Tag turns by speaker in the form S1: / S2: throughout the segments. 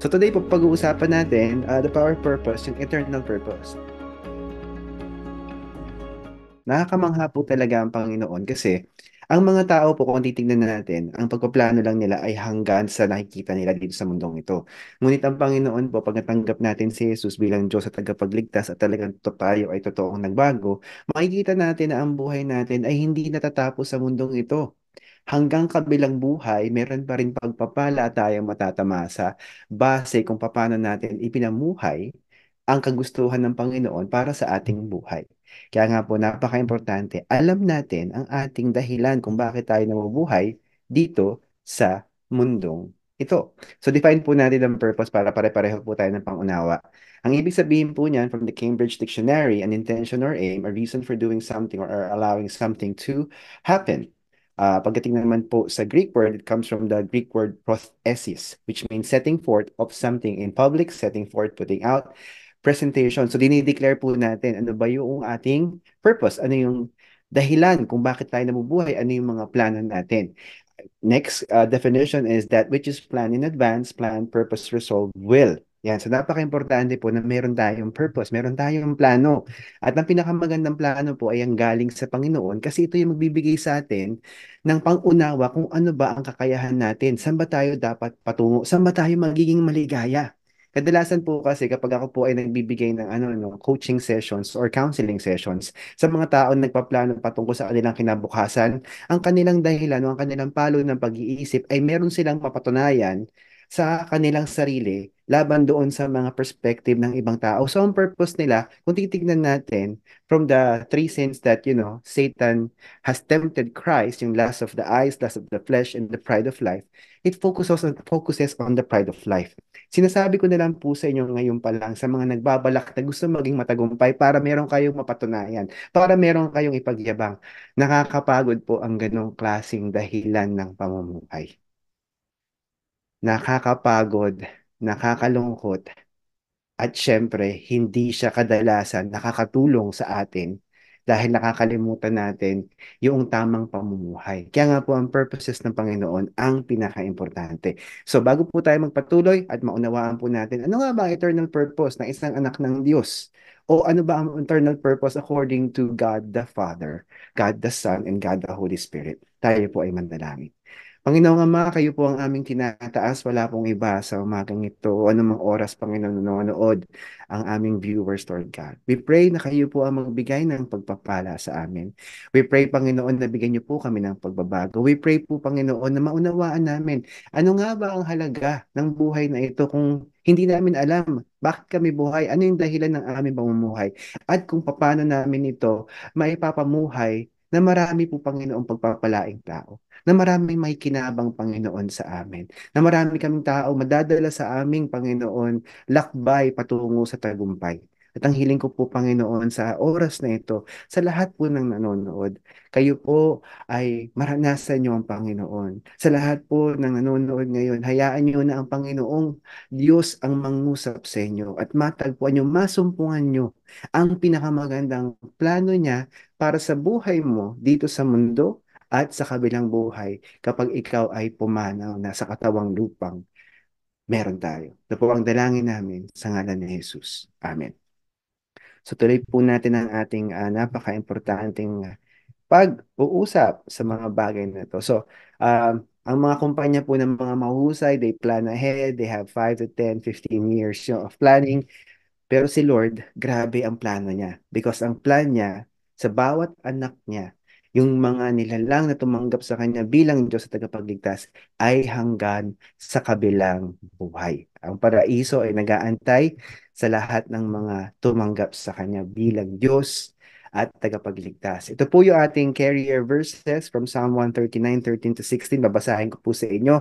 S1: So today, pag-uusapan natin uh, the power purpose, yung eternal purpose. Nakakamangha po talaga ang Panginoon kasi ang mga tao po, kung titignan natin, ang pagpaplano lang nila ay hanggan sa nakikita nila dito sa mundong ito. Ngunit ang Panginoon po, pag natanggap natin si Jesus bilang Diyos at tagapagligtas at talagang to tayo ay totoong nagbago, makikita natin na ang buhay natin ay hindi natatapos sa mundong ito hanggang kabilang buhay, meron pa rin pagpapala at tayong matatamasa base kung paano natin ipinamuhay ang kagustuhan ng Panginoon para sa ating buhay. Kaya nga po, napaka-importante, alam natin ang ating dahilan kung bakit tayo nabubuhay dito sa mundong ito. So define po natin ang purpose para pare-pareho po tayo ng pangunawa. Ang ibig sabihin po niyan from the Cambridge Dictionary, an intention or aim, a reason for doing something or allowing something to happen. Uh, pagdating naman po sa Greek word, it comes from the Greek word prothesis, which means setting forth of something in public, setting forth, putting out, presentation. So, dinideclare po natin ano ba yung ating purpose, ano yung dahilan kung bakit tayo nabubuhay, ano yung mga plano natin. Next uh, definition is that which is planned in advance, plan, purpose, resolve, will. Yan, so napaka-importante po na meron tayong purpose, meron tayong plano. At ang pinakamagandang plano po ay ang galing sa Panginoon kasi ito yung magbibigay sa atin ng pangunawa kung ano ba ang kakayahan natin, saan ba tayo dapat patungo, saan ba tayo magiging maligaya. Kadalasan po kasi kapag ako po ay nagbibigay ng ano ano, coaching sessions or counseling sessions sa mga tao na nagpaplano patungkol sa kanilang kinabukasan, ang kanilang dahilan o ang kanilang palo ng pag-iisip ay meron silang mapatunayan sa kanilang sarili laban doon sa mga perspective ng ibang tao. So ang purpose nila, kung titignan natin from the three sins that, you know, Satan has tempted Christ, yung lust of the eyes, lust of the flesh, and the pride of life, it focuses on, focuses on the pride of life. Sinasabi ko na lang po sa inyo ngayon pa lang sa mga nagbabalak na gusto maging matagumpay para meron kayong mapatunayan, para meron kayong ipagyabang. Nakakapagod po ang ganong klasing dahilan ng pamumuhay. Nakakapagod nakakalungkot, at syempre, hindi siya kadalasan nakakatulong sa atin dahil nakakalimutan natin yung tamang pamumuhay. Kaya nga po ang purposes ng Panginoon ang pinaka-importante. So bago po tayo magpatuloy at maunawaan po natin ano nga ba ang eternal purpose ng isang anak ng Diyos? O ano ba ang eternal purpose according to God the Father, God the Son, and God the Holy Spirit? Tayo po ay mandalangin. Panginoong Ama, kayo po ang aming tinataas. Wala pong iba sa umagang ito. Anumang oras, Panginoon, nanonood ang aming viewers, Lord God. We pray na kayo po ang magbigay ng pagpapala sa amin. We pray, Panginoon, na bigyan niyo po kami ng pagbabago. We pray po, Panginoon, na maunawaan namin ano nga ba ang halaga ng buhay na ito kung hindi namin alam bakit kami buhay, ano yung dahilan ng aming pamumuhay, at kung paano namin ito maipapamuhay na marami po Panginoong pagpapalaing tao, na marami may kinabang Panginoon sa amin, na marami kaming tao madadala sa aming Panginoon lakbay patungo sa tagumpay. At ang hiling ko po, Panginoon, sa oras na ito, sa lahat po ng nanonood, kayo po ay maranasan niyo ang Panginoon. Sa lahat po ng nanonood ngayon, hayaan niyo na ang Panginoong Diyos ang mangusap sa inyo at matagpuan niyo, masumpungan niyo ang pinakamagandang plano niya para sa buhay mo dito sa mundo at sa kabilang buhay kapag ikaw ay pumanaw na sa katawang lupang meron tayo. Ito po ang dalangin namin sa ngalan ni Jesus. Amen. So tuloy po natin ang ating uh, ah, napaka-importanting ah, pag-uusap sa mga bagay na ito. So, um, ang mga kumpanya po ng mga mahusay, they plan ahead, they have 5 to 10, 15 years you know, of planning. Pero si Lord, grabe ang plano niya. Because ang plan niya, sa bawat anak niya, yung mga nilalang na tumanggap sa kanya bilang Diyos sa tagapagligtas ay hanggan sa kabilang buhay. Ang paraiso ay nagaantay sa lahat ng mga tumanggap sa Kanya bilang Diyos at tagapagligtas. Ito po yung ating carrier verses from Psalm 139, 13 to 16. Babasahin ko po sa inyo.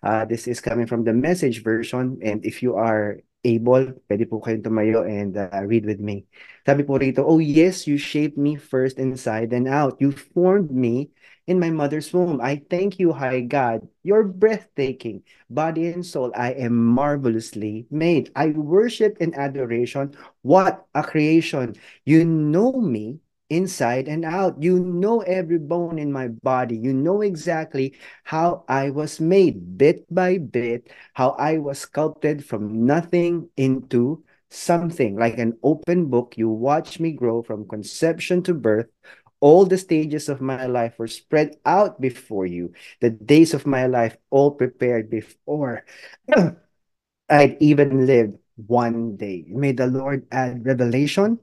S1: Uh, this is coming from the message version and if you are able, pwede po kayong tumayo and uh, read with me. Sabi po rito, Oh yes, you shaped me first inside and out. You formed me in my mother's womb. I thank you, high God. You're breathtaking. Body and soul, I am marvelously made. I worship in adoration. What a creation. You know me inside and out. You know every bone in my body. You know exactly how I was made bit by bit, how I was sculpted from nothing into something like an open book. You watch me grow from conception to birth, All the stages of my life were spread out before you. The days of my life all prepared before I'd even lived one day. May the Lord add revelation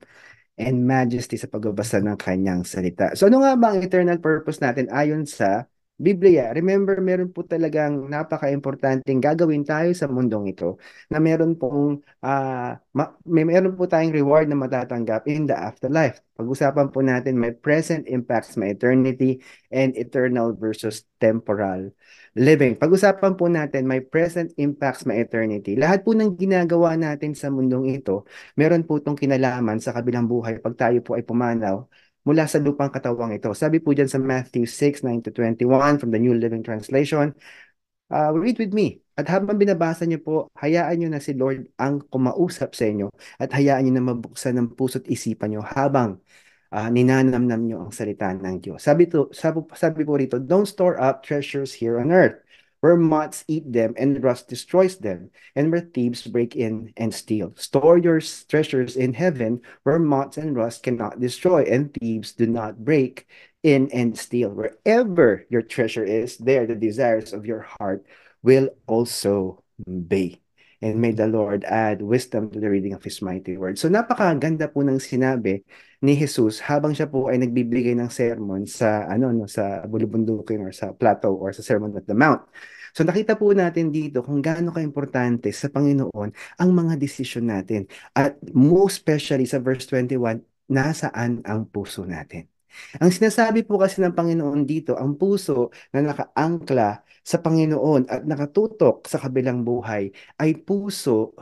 S1: and majesty sa pagbabasa ng kanyang salita. So ano nga ba ang eternal purpose natin ayon sa Biblia, remember meron po talagang napaka-importanting gagawin tayo sa mundong ito na meron pong uh, ma- meron po tayong reward na matatanggap in the afterlife. Pag-usapan po natin may present impacts, may eternity and eternal versus temporal living. Pag-usapan po natin may present impacts, may eternity. Lahat po ng ginagawa natin sa mundong ito, meron po itong kinalaman sa kabilang buhay pag tayo po ay pumanaw mula sa lupang katawang ito. Sabi po dyan sa Matthew 6, 9 21 from the New Living Translation, uh, read with me. At habang binabasa niyo po, hayaan niyo na si Lord ang kumausap sa inyo at hayaan niyo na mabuksan ng puso't isipan niyo habang uh, ninanamnam niyo ang salita ng Diyos. Sabi, to, sabi, sabi po rito, don't store up treasures here on earth where moths eat them and rust destroys them, and where thieves break in and steal. Store your treasures in heaven, where moths and rust cannot destroy, and thieves do not break in and steal. Wherever your treasure is, there the desires of your heart will also be. and may the Lord add wisdom to the reading of His mighty word. So napakaganda po ng sinabi ni Jesus habang siya po ay nagbibigay ng sermon sa ano no sa bulubundukin or sa plateau or sa Sermon at the Mount. So nakita po natin dito kung gaano kaimportante sa Panginoon ang mga desisyon natin. At most especially sa verse 21, nasaan ang puso natin? Ang sinasabi po kasi ng Panginoon dito, ang puso na nakaangkla sa Panginoon at nakatutok sa kabilang buhay ay puso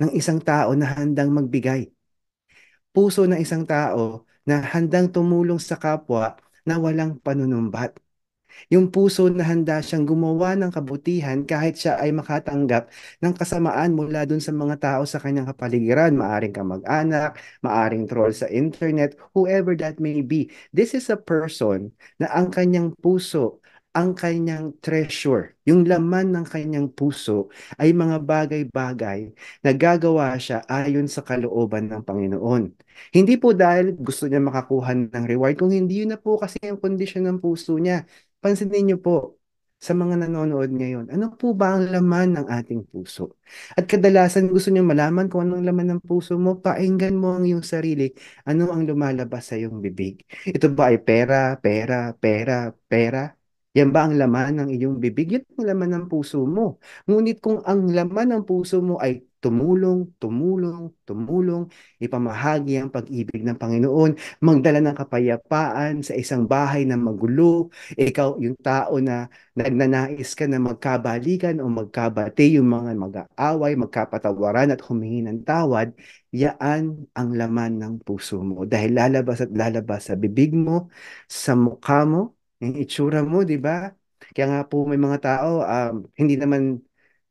S1: ng isang tao na handang magbigay. Puso ng isang tao na handang tumulong sa kapwa na walang panunumbat. Yung puso na handa siyang gumawa ng kabutihan kahit siya ay makatanggap ng kasamaan mula dun sa mga tao sa kanyang kapaligiran, maaring kamag-anak, maaring troll sa internet, whoever that may be. This is a person na ang kanyang puso ang kanyang treasure, yung laman ng kanyang puso ay mga bagay-bagay na gagawa siya ayon sa kalooban ng Panginoon. Hindi po dahil gusto niya makakuha ng reward, kung hindi yun na po kasi ang kondisyon ng puso niya pansinin niyo po sa mga nanonood ngayon, ano po ba ang laman ng ating puso? At kadalasan gusto niyo malaman kung anong laman ng puso mo, painggan mo ang iyong sarili, ano ang lumalabas sa iyong bibig. Ito ba ay pera, pera, pera, pera? Yan ba ang laman ng iyong bibig? Yan ang laman ng puso mo. Ngunit kung ang laman ng puso mo ay tumulong, tumulong, tumulong, ipamahagi ang pag-ibig ng Panginoon, magdala ng kapayapaan sa isang bahay na magulo, ikaw yung tao na nagnanais ka na magkabalikan o magkabati yung mga mag-aaway, magkapatawaran at humingi ng tawad, yaan ang laman ng puso mo. Dahil lalabas at lalabas sa bibig mo, sa mukha mo, yung itsura mo, di ba? Kaya nga po may mga tao, um, hindi naman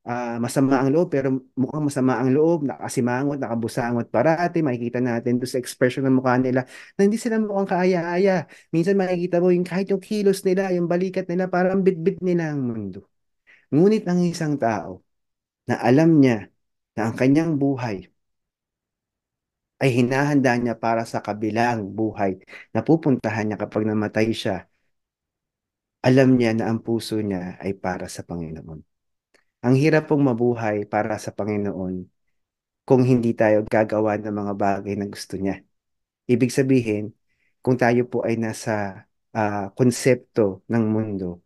S1: uh, masama ang loob, pero mukhang masama ang loob, nakasimangot, nakabusangot parati, makikita natin doon sa expression ng mukha nila, na hindi sila mukhang kaaya-aya. Minsan makikita mo yung kahit yung kilos nila, yung balikat nila, parang bitbit nila ang mundo. Ngunit ang isang tao na alam niya na ang kanyang buhay ay hinahanda niya para sa kabilang buhay na pupuntahan niya kapag namatay siya, alam niya na ang puso niya ay para sa Panginoon. Ang hirap pong mabuhay para sa Panginoon kung hindi tayo gagawa ng mga bagay na gusto niya. Ibig sabihin, kung tayo po ay nasa uh, konsepto ng mundo,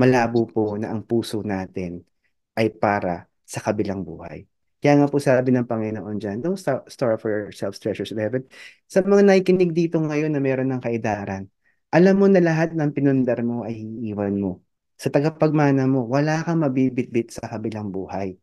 S1: malabo po na ang puso natin ay para sa kabilang buhay. Kaya nga po sabi ng Panginoon dyan, don't store for yourselves treasures in heaven. Sa mga nakikinig dito ngayon na meron ng kaidaran, alam mo na lahat ng pinundar mo ay iiwan mo sa tagapagmana mo, wala kang mabibitbit sa kabilang buhay.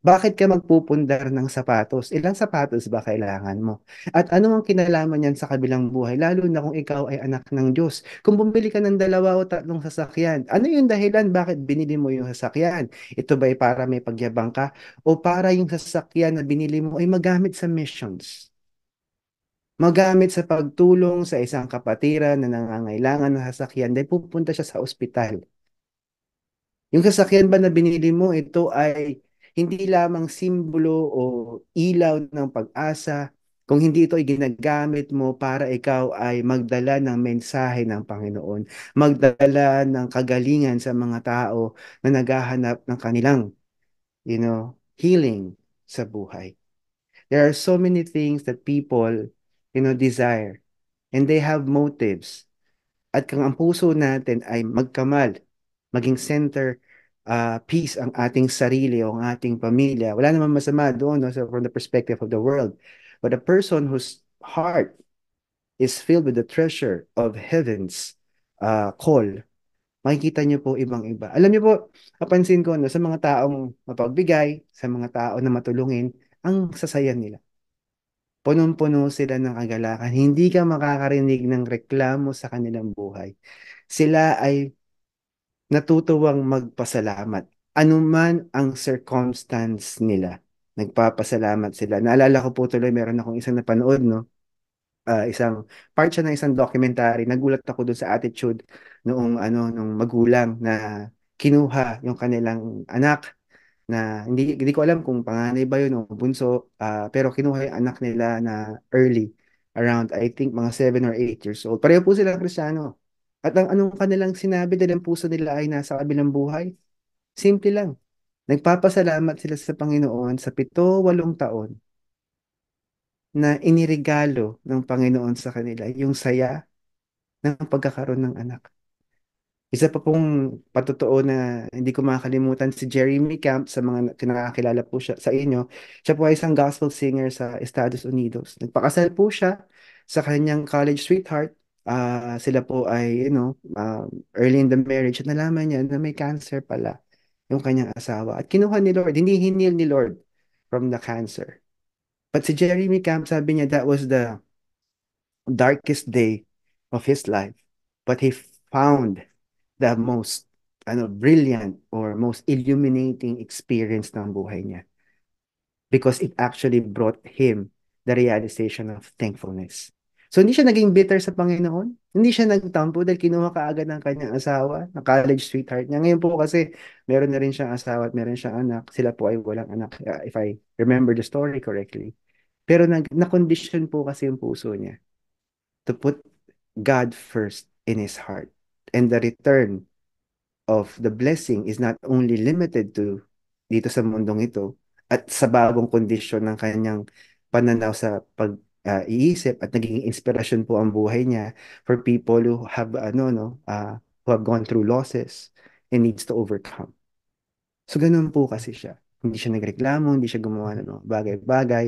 S1: Bakit ka magpupundar ng sapatos? Ilang sapatos ba kailangan mo? At ano ang kinalaman niyan sa kabilang buhay? Lalo na kung ikaw ay anak ng Diyos. Kung bumili ka ng dalawa o tatlong sasakyan, ano yung dahilan bakit binili mo yung sasakyan? Ito ba ay para may pagyabang ka? O para yung sasakyan na binili mo ay magamit sa missions? Magamit sa pagtulong sa isang kapatiran na nangangailangan ng sasakyan dahil pupunta siya sa ospital yung sasakyan ba na binili mo, ito ay hindi lamang simbolo o ilaw ng pag-asa, kung hindi ito ay ginagamit mo para ikaw ay magdala ng mensahe ng Panginoon, magdala ng kagalingan sa mga tao na naghahanap ng kanilang you know, healing sa buhay. There are so many things that people, you know, desire and they have motives. At kung ang puso natin ay magkamal maging center uh, piece ang ating sarili o ang ating pamilya. Wala namang masama doon no? so from the perspective of the world. But a person whose heart is filled with the treasure of heaven's uh, call, makikita niyo po ibang-iba. Alam niyo po, napansin ko no, sa mga taong mapagbigay, sa mga tao na matulungin, ang sasayan nila. Punong-puno sila ng kagalakan. Hindi ka makakarinig ng reklamo sa kanilang buhay. Sila ay natutuwang magpasalamat. Anuman ang circumstance nila, nagpapasalamat sila. Naalala ko po tuloy, meron akong isang napanood, no? Uh, isang part siya ng isang documentary. Nagulat ako doon sa attitude noong ano nung magulang na kinuha yung kanilang anak na hindi hindi ko alam kung panganay ba yun o bunso uh, pero kinuha yung anak nila na early around I think mga 7 or 8 years old. Pareho po silang Kristiyano. At ang anong kanilang sinabi dahil ang puso nila ay nasa kabilang buhay? Simple lang. Nagpapasalamat sila sa Panginoon sa pito, walong taon na inirigalo ng Panginoon sa kanila yung saya ng pagkakaroon ng anak. Isa pa pong patotoo na hindi ko makakalimutan si Jeremy Camp sa mga kinakakilala po siya sa inyo. Siya po ay isang gospel singer sa Estados Unidos. Nagpakasal po siya sa kanyang college sweetheart uh, sila po ay, you know, uh, early in the marriage, at nalaman niya na may cancer pala yung kanyang asawa. At kinuha ni Lord, hindi hinil ni Lord from the cancer. But si Jeremy Camp, sabi niya, that was the darkest day of his life. But he found the most ano, brilliant or most illuminating experience ng buhay niya. Because it actually brought him the realization of thankfulness. So hindi siya naging bitter sa Panginoon. Hindi siya nagtampo dahil kinuha kaagad ng kanyang asawa, na college sweetheart niya. Ngayon po kasi meron na rin siyang asawa at meron siyang anak. Sila po ay walang anak, uh, if I remember the story correctly. Pero nag, na-condition po kasi yung puso niya to put God first in his heart. And the return of the blessing is not only limited to dito sa mundong ito at sa bagong kondisyon ng kanyang pananaw sa pag uh, iisip at naging inspiration po ang buhay niya for people who have ano no uh, who have gone through losses and needs to overcome. So ganoon po kasi siya. Hindi siya nagreklamo, hindi siya gumawa ng ano, bagay-bagay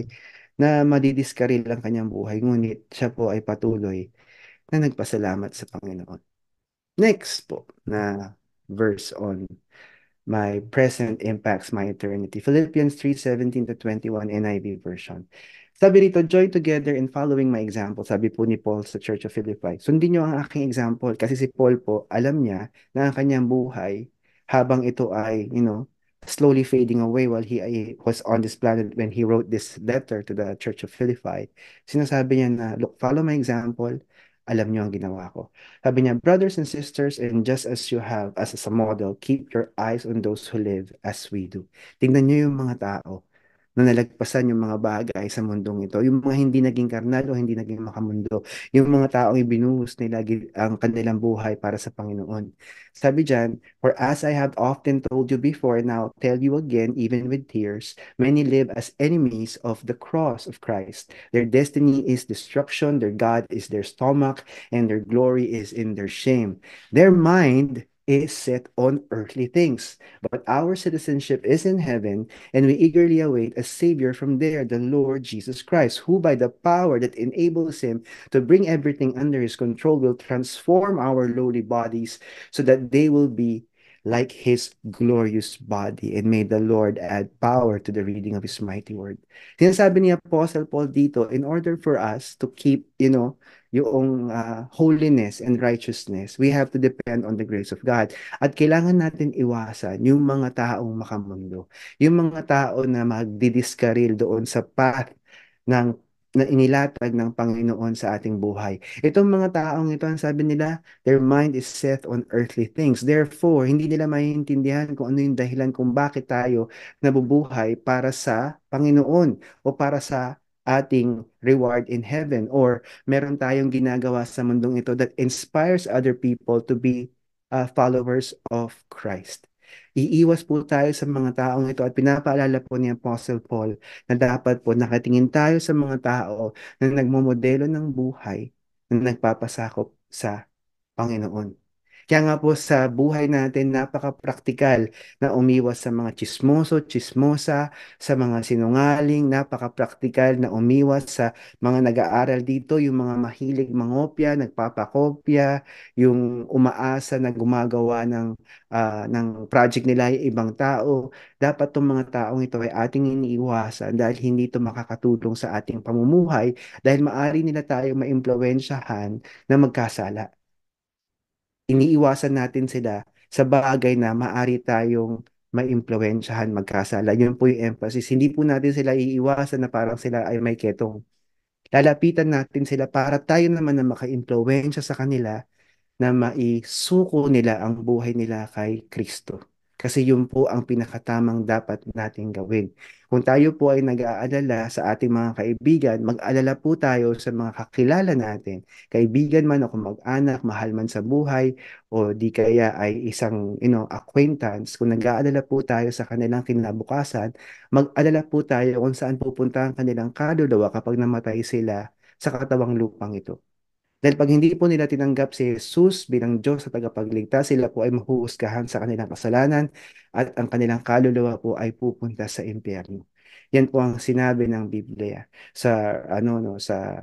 S1: na madidiskaril ang kanyang buhay. Ngunit siya po ay patuloy na nagpasalamat sa Panginoon. Next po na verse on my present impacts my eternity. Philippians 3:17 to 21 NIV version. Sabi rito, join together in following my example, sabi po ni Paul sa Church of Philippi. Sundin niyo ang aking example kasi si Paul po, alam niya na ang kanyang buhay habang ito ay, you know, slowly fading away while he was on this planet when he wrote this letter to the Church of Philippi. Sinasabi niya na, look, follow my example, alam niyo ang ginawa ko. Sabi niya, brothers and sisters, and just as you have as a model, keep your eyes on those who live as we do. Tingnan niyo yung mga tao na nalagpasan yung mga bagay sa mundong ito. Yung mga hindi naging karnal o hindi naging makamundo. Yung mga taong ibinuhos nila ang kanilang buhay para sa Panginoon. Sabi dyan, For as I have often told you before, now tell you again, even with tears, many live as enemies of the cross of Christ. Their destiny is destruction, their God is their stomach, and their glory is in their shame. Their mind is set on earthly things, but our citizenship is in heaven, and we eagerly await a Savior from there, the Lord Jesus Christ, who by the power that enables him to bring everything under his control will transform our lowly bodies so that they will be like his glorious body. And may the Lord add power to the reading of his mighty word. Sinasabi ni Apostle Paul dito, in order for us to keep, you know, yung uh, holiness and righteousness, we have to depend on the grace of God. At kailangan natin iwasan yung mga taong makamundo, yung mga tao na magdidiskaril doon sa path ng na inilatag ng Panginoon sa ating buhay. Itong mga taong ito, ang sabi nila, their mind is set on earthly things. Therefore, hindi nila maiintindihan kung ano yung dahilan kung bakit tayo nabubuhay para sa Panginoon o para sa ating reward in heaven or meron tayong ginagawa sa mundong ito that inspires other people to be uh, followers of Christ. Iiwas po tayo sa mga taong ito at pinapaalala po ni Apostle Paul na dapat po nakatingin tayo sa mga tao na nagmomodelo ng buhay na nagpapasakop sa Panginoon. Kaya nga po sa buhay natin, napaka-praktikal na umiwas sa mga chismoso, chismosa, sa mga sinungaling, napaka-praktikal na umiwas sa mga nag-aaral dito, yung mga mahilig mangopya, nagpapakopya, yung umaasa na gumagawa ng, uh, ng project nila yung ibang tao. Dapat itong mga taong ito ay ating iniiwasan dahil hindi ito makakatulong sa ating pamumuhay dahil maari nila tayo maimpluwensyahan na magkasala iniiwasan natin sila sa bagay na maari tayong maimpluwensyahan, magkasala. Yun po yung emphasis. Hindi po natin sila iiwasan na parang sila ay may ketong. Lalapitan natin sila para tayo naman na makaimpluwensya sa kanila na maisuko nila ang buhay nila kay Kristo. Kasi yun po ang pinakatamang dapat nating gawin. Kung tayo po ay nag-aalala sa ating mga kaibigan, mag-alala po tayo sa mga kakilala natin. Kaibigan man o mag-anak, mahal man sa buhay, o di kaya ay isang you know, acquaintance. Kung nag-aalala po tayo sa kanilang kinabukasan, mag-alala po tayo kung saan pupunta ang kanilang kaluluwa kapag namatay sila sa katawang lupang ito. Dahil pag hindi po nila tinanggap si Jesus bilang Diyos at tagapagligtas, sila po ay mahuhusgahan sa kanilang kasalanan at ang kanilang kaluluwa po ay pupunta sa impyerno. Yan po ang sinabi ng Biblia sa ano no sa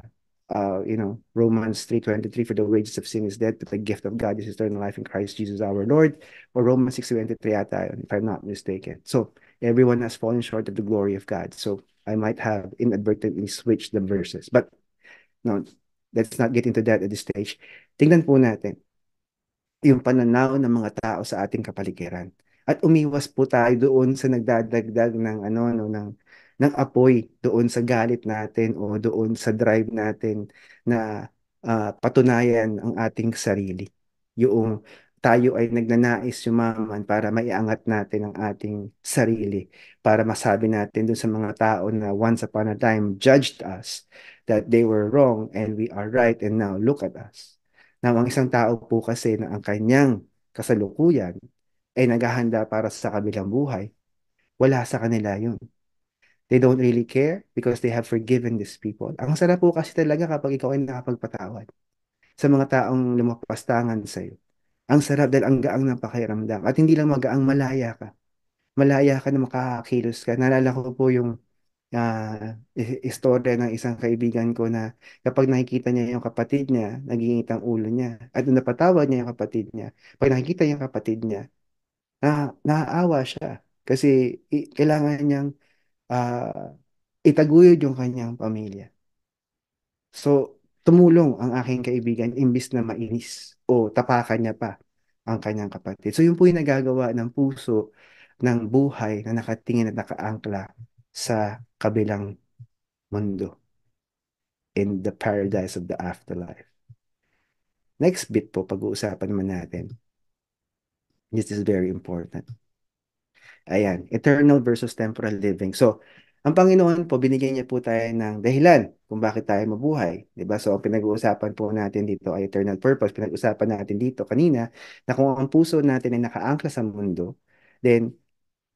S1: uh, you know Romans 3:23 for the wages of sin is death but the gift of God is eternal life in Christ Jesus our Lord or Romans 6:23 ata if I'm not mistaken. So everyone has fallen short of the glory of God. So I might have inadvertently switched the verses. But no, let's not get into that at this stage. Tingnan po natin yung pananaw ng mga tao sa ating kapaligiran. At umiwas po tayo doon sa nagdadagdag ng ano no ng ng apoy doon sa galit natin o doon sa drive natin na uh, patunayan ang ating sarili. Yung tayo ay nagnanais yumaman para maiangat natin ang ating sarili, para masabi natin dun sa mga tao na once upon a time judged us that they were wrong and we are right and now look at us. Now, ang isang tao po kasi na ang kanyang kasalukuyan ay naghahanda para sa kabilang buhay, wala sa kanila yun. They don't really care because they have forgiven these people. Ang sarap po kasi talaga kapag ikaw ay nakapagpatawad sa mga taong lumapastangan sa'yo ang sarap dahil ang gaang ng pakiramdam. At hindi lang magaang, malaya ka. Malaya ka na makakakilos ka. Naalala ko po yung uh, istorya ng isang kaibigan ko na kapag nakikita niya yung kapatid niya, nagingit ang ulo niya. At napatawad niya yung kapatid niya. Pag nakikita niya yung kapatid niya, na, naawa siya. Kasi i- kailangan niyang uh, itaguyod yung kanyang pamilya. So, tumulong ang aking kaibigan imbis na mainis o tapakan niya pa ang kanyang kapatid. So yun po yung nagagawa ng puso ng buhay na nakatingin at nakaangkla sa kabilang mundo in the paradise of the afterlife. Next bit po, pag-uusapan naman natin. This is very important. Ayan, eternal versus temporal living. So, ang Panginoon po, binigyan niya po tayo ng dahilan kung bakit tayo mabuhay. ba diba? So, ang pinag-uusapan po natin dito ay eternal purpose. pinag uusapan natin dito kanina na kung ang puso natin ay nakaangkla sa mundo, then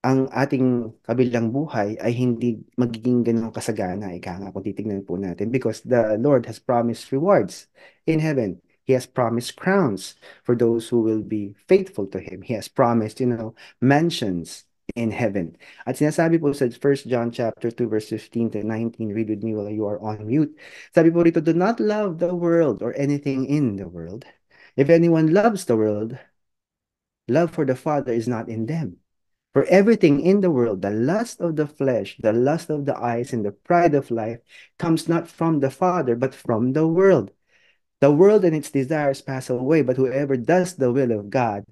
S1: ang ating kabilang buhay ay hindi magiging ganun kasagana, ika nga, kung titignan po natin. Because the Lord has promised rewards in heaven. He has promised crowns for those who will be faithful to Him. He has promised, you know, mansions in heaven. At sinasabi po sa 1 John chapter 2 verse 15 to 19, read with me while you are on mute. Sabi po rito, do not love the world or anything in the world. If anyone loves the world, love for the Father is not in them. For everything in the world, the lust of the flesh, the lust of the eyes, and the pride of life comes not from the Father, but from the world. The world and its desires pass away, but whoever does the will of God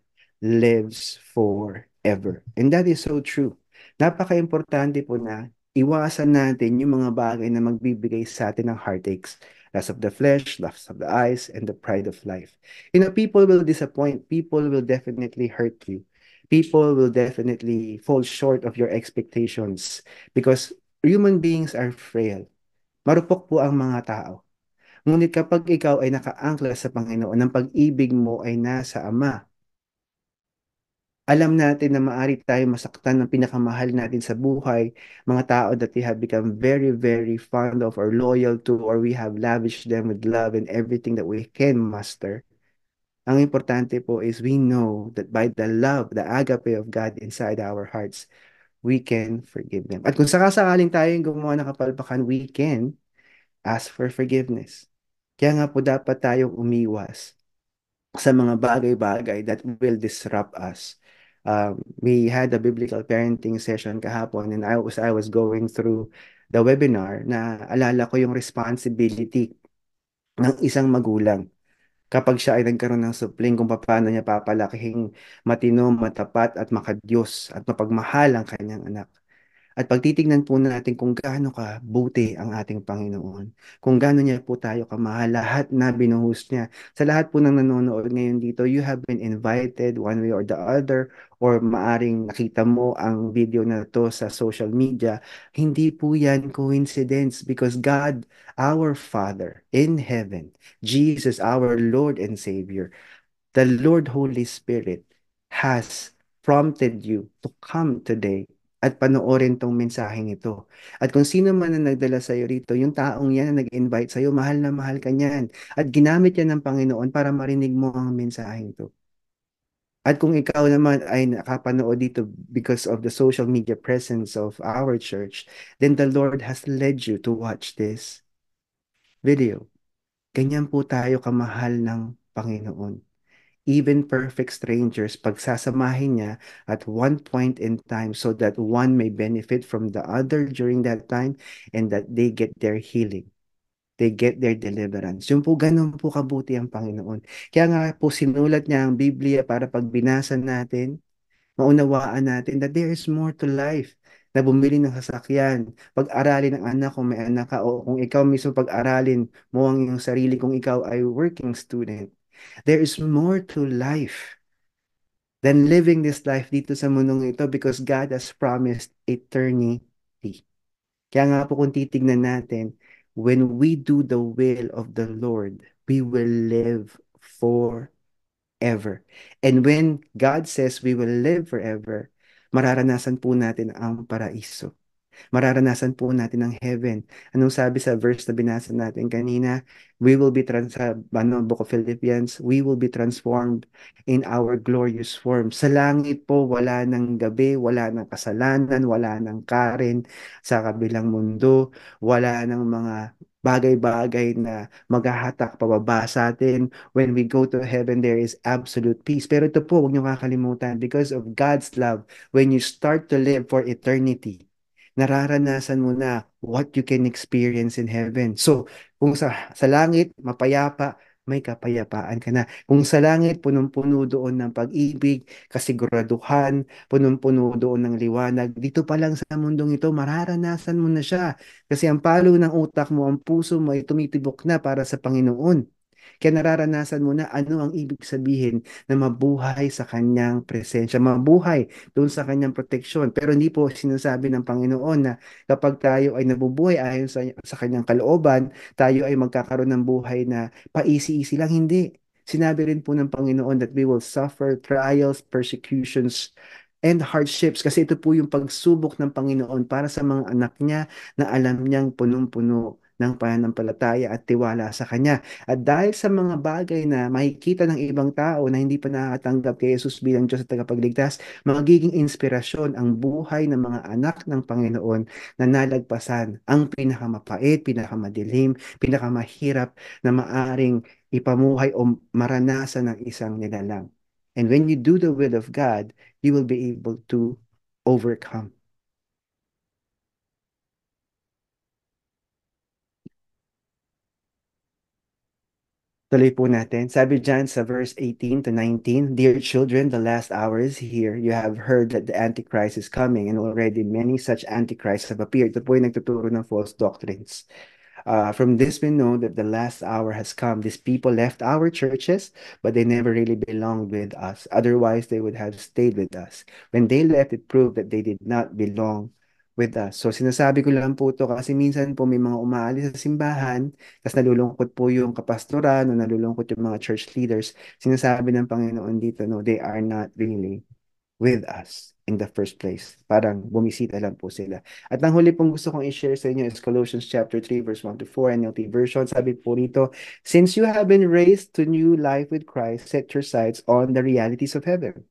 S1: lives for ever. And that is so true. Napaka-importante po na iwasan natin yung mga bagay na magbibigay sa atin ng heartaches. Lust of the flesh, lust of the eyes, and the pride of life. You know, people will disappoint. People will definitely hurt you. People will definitely fall short of your expectations because human beings are frail. Marupok po ang mga tao. Ngunit kapag ikaw ay nakaangkla sa Panginoon, ang pag-ibig mo ay nasa Ama, alam natin na maari tayo masaktan ng pinakamahal natin sa buhay, mga tao that we have become very, very fond of or loyal to or we have lavished them with love and everything that we can master. Ang importante po is we know that by the love, the agape of God inside our hearts, we can forgive them. At kung sakasakaling tayong gumawa ng kapalpakan, we can ask for forgiveness. Kaya nga po dapat tayong umiwas sa mga bagay-bagay that will disrupt us uh, we had a biblical parenting session kahapon and I was, I was going through the webinar na alala ko yung responsibility ng isang magulang kapag siya ay nagkaroon ng supling kung paano niya papalakihin matino, matapat at makadiyos at mapagmahal ang kanyang anak. At pagtitignan po natin kung gaano ka buti ang ating Panginoon, kung gaano niya po tayo kamahal, lahat na binuhos niya. Sa lahat po ng nanonood ngayon dito, you have been invited one way or the other or maaring nakita mo ang video na to sa social media. Hindi po yan coincidence because God, our Father in heaven, Jesus, our Lord and Savior, the Lord Holy Spirit has prompted you to come today at panoorin tong mensaheng ito. At kung sino man ang nagdala sa iyo rito, yung taong yan na nag-invite sa iyo, mahal na mahal ka niyan. At ginamit yan ng Panginoon para marinig mo ang mensaheng ito. At kung ikaw naman ay nakapanood dito because of the social media presence of our church, then the Lord has led you to watch this video. Ganyan po tayo kamahal ng Panginoon even perfect strangers, pagsasamahin niya at one point in time so that one may benefit from the other during that time and that they get their healing. They get their deliverance. Yung po, ganun po kabuti ang Panginoon. Kaya nga po sinulat niya ang Biblia para pagbinasa natin, maunawaan natin that there is more to life na bumili ng sasakyan, pag-aralin ng anak kung may anak ka, o kung ikaw mismo pag-aralin mo ang iyong sarili kung ikaw ay working student, There is more to life than living this life dito sa mundong ito because God has promised eternity. Kaya nga po kung titignan natin, when we do the will of the Lord, we will live forever. And when God says we will live forever, mararanasan po natin ang paraiso mararanasan po natin ang heaven. Anong sabi sa verse na binasa natin kanina? We will be trans ano, Book of Philippians, we will be transformed in our glorious form. Sa langit po, wala ng gabi, wala ng kasalanan, wala ng karen sa kabilang mundo, wala ng mga bagay-bagay na maghahatak pababa sa atin. When we go to heaven, there is absolute peace. Pero ito po, huwag niyo kakalimutan because of God's love, when you start to live for eternity, nararanasan mo na what you can experience in heaven. So, kung sa, sa langit, mapayapa, may kapayapaan ka na. Kung sa langit, punong-puno doon ng pag-ibig, kasiguraduhan, punong-puno doon ng liwanag, dito pa lang sa mundong ito, mararanasan mo na siya. Kasi ang palo ng utak mo, ang puso mo ay tumitibok na para sa Panginoon. Kaya nararanasan mo na ano ang ibig sabihin na mabuhay sa kanyang presensya, mabuhay doon sa kanyang proteksyon. Pero hindi po sinasabi ng Panginoon na kapag tayo ay nabubuhay ayon sa, sa kanyang kalooban, tayo ay magkakaroon ng buhay na paisi-isi lang. Hindi. Sinabi rin po ng Panginoon that we will suffer trials, persecutions, and hardships kasi ito po yung pagsubok ng Panginoon para sa mga anak niya na alam niyang punong-puno ng pananampalataya at tiwala sa Kanya. At dahil sa mga bagay na makikita ng ibang tao na hindi pa nakakatanggap kay Jesus bilang Diyos at tagapagligtas, magiging inspirasyon ang buhay ng mga anak ng Panginoon na nalagpasan ang pinakamapait, pinakamadilim, pinakamahirap na maaring ipamuhay o maranasan ng isang nilalang. And when you do the will of God, you will be able to overcome. Tuloy po natin. Sabi dyan sa verse 18 to 19, Dear children, the last hour is here. You have heard that the Antichrist is coming and already many such Antichrists have appeared. Ito po yung nagtuturo ng false doctrines. Uh, from this we know that the last hour has come. These people left our churches, but they never really belonged with us. Otherwise, they would have stayed with us. When they left, it proved that they did not belong with us. So sinasabi ko lang po ito kasi minsan po may mga umaalis sa simbahan, tapos nalulungkot po yung kapastoran o nalulungkot yung mga church leaders. Sinasabi ng Panginoon dito, no, they are not really with us in the first place. Parang bumisita lang po sila. At ang huli pong gusto kong i-share sa inyo is Colossians chapter 3 verse 1 to 4 NLT version. Sabi po rito, Since you have been raised to new life with Christ, set your sights on the realities of heaven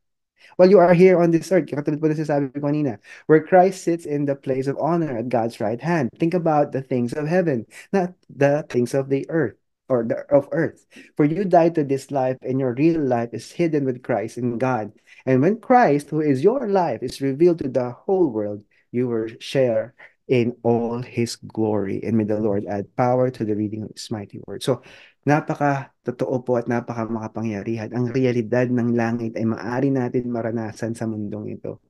S1: While you are here on this earth, katulad po na sinasabi ko kanina, where Christ sits in the place of honor at God's right hand. Think about the things of heaven, not the things of the earth or the, of earth. For you died to this life, and your real life is hidden with Christ in God. And when Christ, who is your life, is revealed to the whole world, you will share in all his glory. And may the Lord add power to the reading of his mighty word. So Napaka totoo po at napaka makapangyarihan. Ang realidad ng langit ay maari natin maranasan sa mundong ito.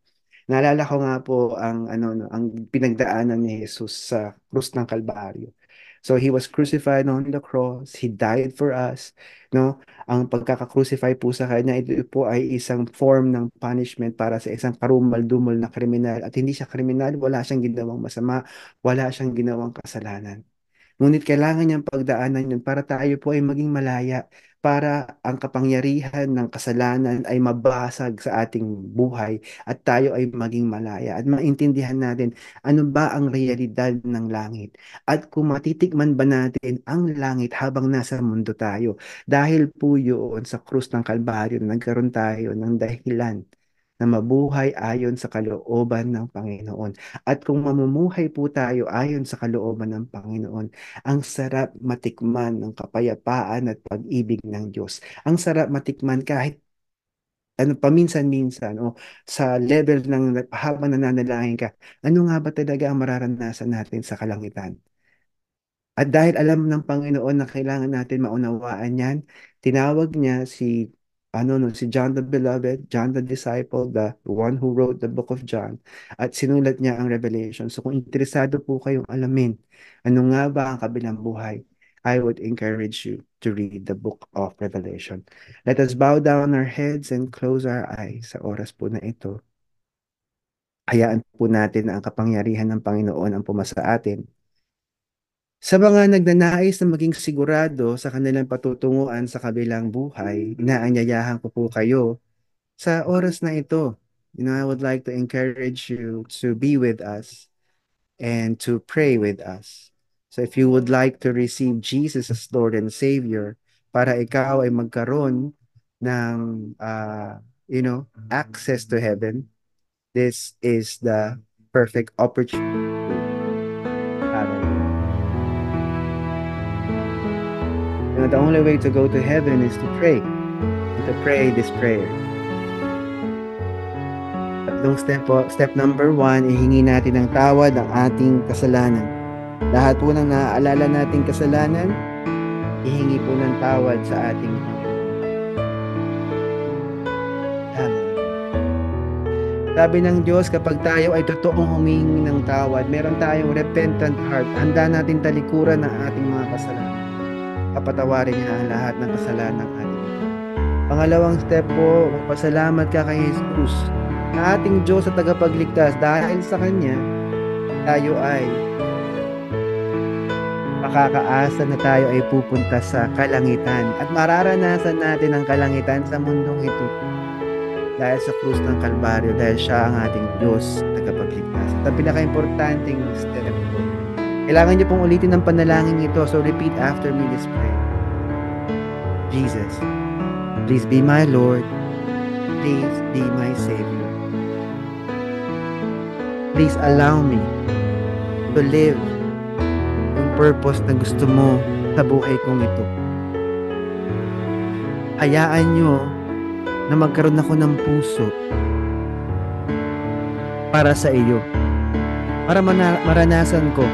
S1: Naalala ko nga po ang ano no, ang pinagdaanan ni Jesus sa krus ng Kalbaryo. So he was crucified on the cross, he died for us, no? Ang pagkaka-crucify po sa kanya ito po ay isang form ng punishment para sa isang karumal-dumal na kriminal at hindi siya kriminal, wala siyang ginawang masama, wala siyang ginawang kasalanan. Ngunit kailangan niyang pagdaanan yun para tayo po ay maging malaya, para ang kapangyarihan ng kasalanan ay mabasag sa ating buhay at tayo ay maging malaya at maintindihan natin ano ba ang realidad ng langit at kung matitikman ba natin ang langit habang nasa mundo tayo dahil po yun sa krus ng Kalbaryo nagkaroon tayo ng dahilan na mabuhay ayon sa kalooban ng Panginoon. At kung mamumuhay po tayo ayon sa kalooban ng Panginoon, ang sarap matikman ng kapayapaan at pag-ibig ng Diyos. Ang sarap matikman kahit ano paminsan-minsan o sa level ng habang nananalangin ka, ano nga ba talaga ang mararanasan natin sa kalangitan? At dahil alam ng Panginoon na kailangan natin maunawaan yan, tinawag niya si ano no si John the Beloved, John the Disciple, the one who wrote the book of John at sinulat niya ang Revelation. So kung interesado po kayong alamin ano nga ba ang kabilang buhay, I would encourage you to read the book of Revelation. Let us bow down our heads and close our eyes sa oras po na ito. Hayaan po natin ang kapangyarihan ng Panginoon ang pumasa atin sa mga nagnanais na maging sigurado sa kanilang patutunguan sa kabilang buhay, inaanyayahan ko po kayo sa oras na ito. You know, I would like to encourage you to be with us and to pray with us. So if you would like to receive Jesus as Lord and Savior para ikaw ay magkaroon ng uh, you know, access to heaven, this is the perfect opportunity. the only way to go to heaven is to pray, to pray this prayer. Tatlong step, po, step number one, ihingi natin ng tawad ang ating kasalanan. Lahat po ng naaalala nating kasalanan, ihingi po ng tawad sa ating Sabi ng Diyos, kapag tayo ay totoong humingi ng tawad, meron tayong repentant heart. Handa natin talikuran ng ating mga kasalanan kapatawarin niya ang lahat ng kasalanan ng atin. Pangalawang step po, magpasalamat ka kay Jesus na ating Diyos at tagapagligtas dahil sa Kanya, tayo ay makakaasa na tayo ay pupunta sa kalangitan at mararanasan natin ang kalangitan sa mundong ito dahil sa krus ng Kalbaryo, dahil siya ang ating Diyos, at tagapagligtas. At ang pinaka-importanting step kailangan niyo pong ulitin ang panalangin ito. So repeat after me this prayer. Jesus, please be my Lord. Please be my Savior. Please allow me to live yung purpose na gusto mo sa buhay kong ito. Hayaan niyo na magkaroon ako ng puso para sa iyo. Para maranasan ko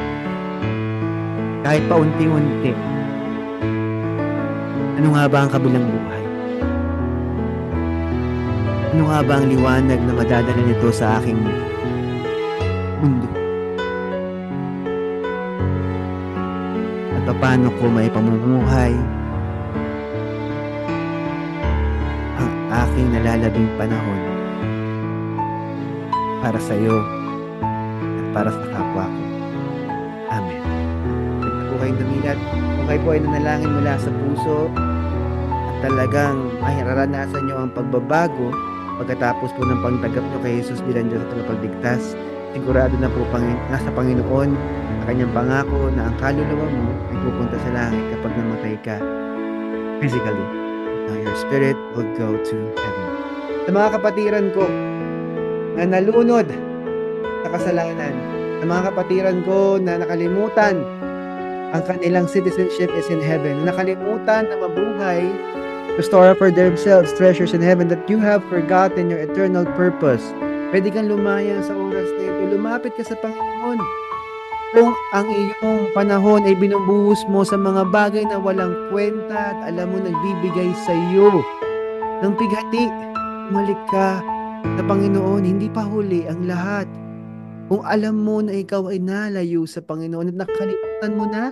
S1: kahit pa unti-unti, ano nga ba ang kabilang buhay? Ano nga ba ang liwanag na madadala nito sa aking mundo? At paano ko may pamumuhay ang aking nalalabing panahon para sa iyo at para sa kapwa ko? kayong dumilat. Kung kayo po ay nanalangin mula sa puso at talagang ay naranasan nyo ang pagbabago pagkatapos po ng pagtanggap nyo kay Jesus bilang Diyos at tagapagligtas, sigurado na po Panginoon, nasa Panginoon ang kanyang pangako na ang kaluluwa mo ay pupunta sa langit kapag namatay ka physically. Now your spirit will go to heaven. Sa mga kapatiran ko na nalunod sa kasalanan, sa mga kapatiran ko na nakalimutan ang kanilang citizenship is in heaven. Nakalimutan na mabuhay to store up for themselves treasures in heaven that you have forgotten your eternal purpose. Pwede kang lumaya sa oras na ito. Lumapit ka sa Panginoon. Kung ang iyong panahon ay binubuhos mo sa mga bagay na walang kwenta at alam mo nagbibigay sa iyo ng pighati, malik ka na Panginoon, hindi pa huli ang lahat. Kung alam mo na ikaw ay nalayo sa Panginoon at nakalimutan mo na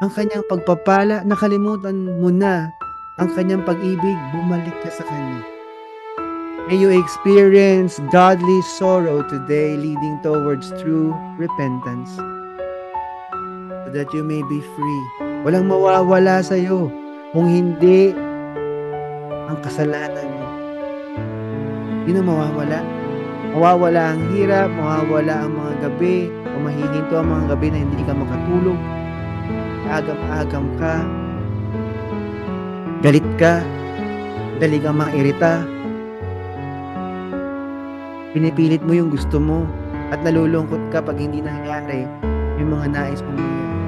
S1: ang kanyang pagpapala, nakalimutan mo na ang kanyang pag-ibig, bumalik ka sa kanya. May you experience godly sorrow today leading towards true repentance so that you may be free. Walang mawawala sa iyo kung hindi ang kasalanan mo. Hindi na mawawala. Mawawala ang hirap, mawawala ang mga gabi, o mahihinto ang mga gabi na hindi ka makatulog. Agam-agam ka, galit ka, dali kang mairita. Pinipilit mo yung gusto mo at nalulungkot ka pag hindi nangyari yung mga nais mong mangyari.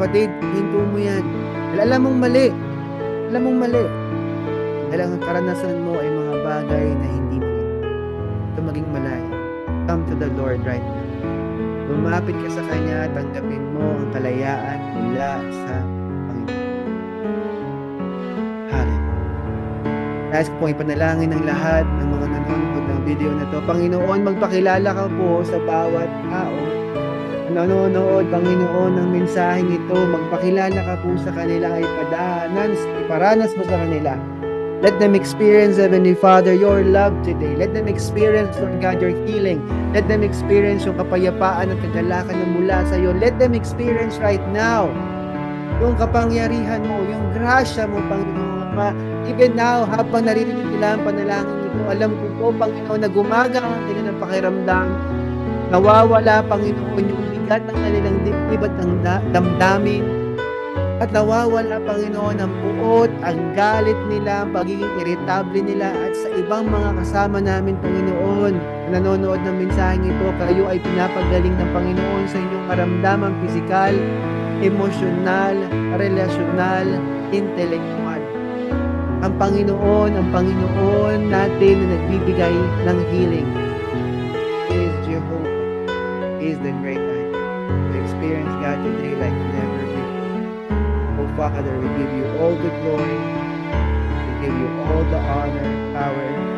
S1: Kapatid, hinto mo yan. Alam mong mali. Alam mong mali. Dahil ang karanasan mo ay mga bagay na hindi na maging malayo. Come to the Lord right now. Lumapit ka sa Kanya at tanggapin mo ang kalayaan mula sa Panginoon. Hallelujah. Nais ko pong ipanalangin ang lahat ng mga nanonood ng video na to. Panginoon, magpakilala ka po sa bawat tao nanonood, Panginoon, ng mensaheng ito, magpakilala ka po sa kanila ay padahanan, iparanas mo sa kanila Let them experience, Heavenly Father, your love today. Let them experience, Lord God, your healing. Let them experience yung kapayapaan at kagalakan na mula sa iyo. Let them experience right now yung kapangyarihan mo, yung grasya mo, Panginoon. Ama. Even now, habang naririnig nila ang panalangin nito, alam ko po, Panginoon, na gumagang ang ng pakiramdam. Nawawala, Panginoon, yung bigat ng kanilang dibdib at ng damdamin at nawawala, Panginoon, ang buot, ang galit nila, ang pagiging irritable nila at sa ibang mga kasama namin, Panginoon, na nanonood ng mensaheng ito, kayo ay pinapagaling ng Panginoon sa inyong karamdaman, pisikal, emosyonal, relasyonal, intelektual. Ang Panginoon, ang Panginoon natin na nagbibigay ng healing is Jehovah, is the great God. To experience God today like Father, we give you all the glory. We give you all the honor, power,